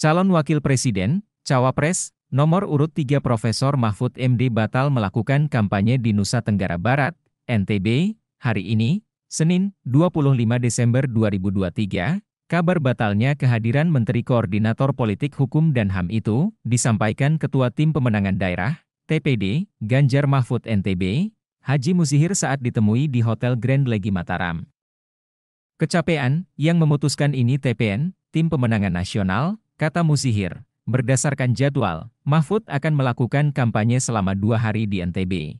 Calon Wakil Presiden, Cawapres, nomor urut 3 Profesor Mahfud MD batal melakukan kampanye di Nusa Tenggara Barat, NTB, hari ini, Senin, 25 Desember 2023, Kabar batalnya kehadiran Menteri Koordinator Politik Hukum dan HAM itu disampaikan Ketua Tim Pemenangan Daerah (TPD) Ganjar Mahfud NTB, Haji Musihir saat ditemui di Hotel Grand Legi Mataram. Kecapean yang memutuskan ini TPN, Tim Pemenangan Nasional, Kata Musihir, berdasarkan jadwal, Mahfud akan melakukan kampanye selama dua hari di NTB.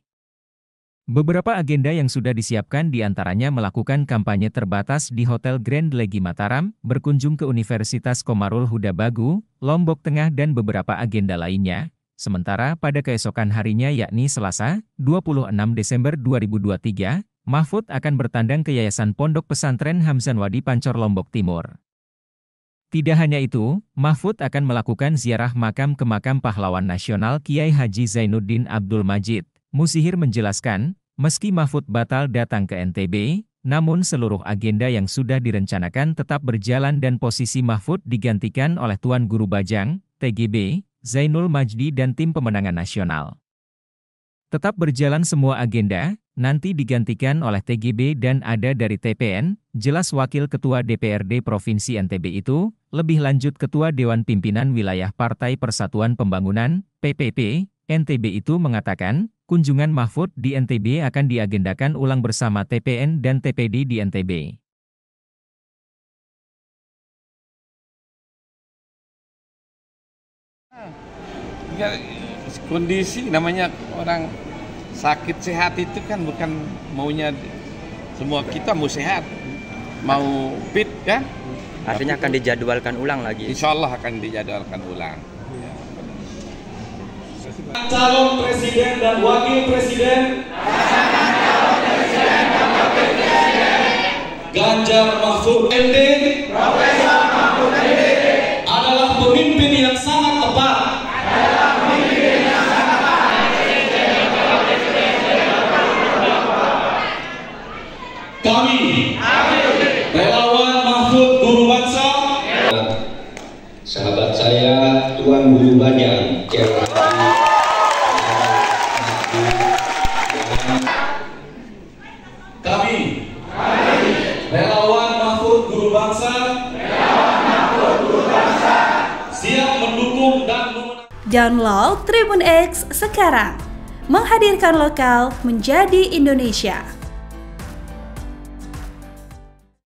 Beberapa agenda yang sudah disiapkan diantaranya melakukan kampanye terbatas di Hotel Grand Legi Mataram, berkunjung ke Universitas Komarul Huda Bagu, Lombok Tengah dan beberapa agenda lainnya. Sementara pada keesokan harinya yakni Selasa, 26 Desember 2023, Mahfud akan bertandang ke Yayasan Pondok Pesantren Hamzanwadi Pancor Lombok Timur. Tidak hanya itu, Mahfud akan melakukan ziarah makam ke makam pahlawan nasional Kiai Haji Zainuddin Abdul Majid. Musihir menjelaskan, meski Mahfud batal datang ke NTB, namun seluruh agenda yang sudah direncanakan tetap berjalan dan posisi Mahfud digantikan oleh Tuan Guru Bajang, TGB, Zainul Majdi dan tim pemenangan nasional. Tetap berjalan semua agenda, nanti digantikan oleh TGB dan ada dari TPN, jelas Wakil Ketua DPRD Provinsi NTB itu, lebih lanjut Ketua Dewan Pimpinan Wilayah Partai Persatuan Pembangunan, PPP, NTB itu mengatakan, kunjungan Mahfud di NTB akan diagendakan ulang bersama TPN dan TPD di NTB. Kondisi namanya orang sakit sehat itu kan bukan maunya semua kita mau sehat, mau fit kan? Ya. Artinya akan dijadwalkan ulang lagi. Insya Allah akan dijadwalkan ulang. Calon presiden dan wakil presiden. Ganjar Mahfud MD Kami Amin. Relawan Mahfud bangsa, Sahabat saya Tuan Guru Bajang Kami Relawan Mahfud Guru Bangsa Siap mendukung dan memenang Download Tribun X sekarang Menghadirkan lokal menjadi Indonesia.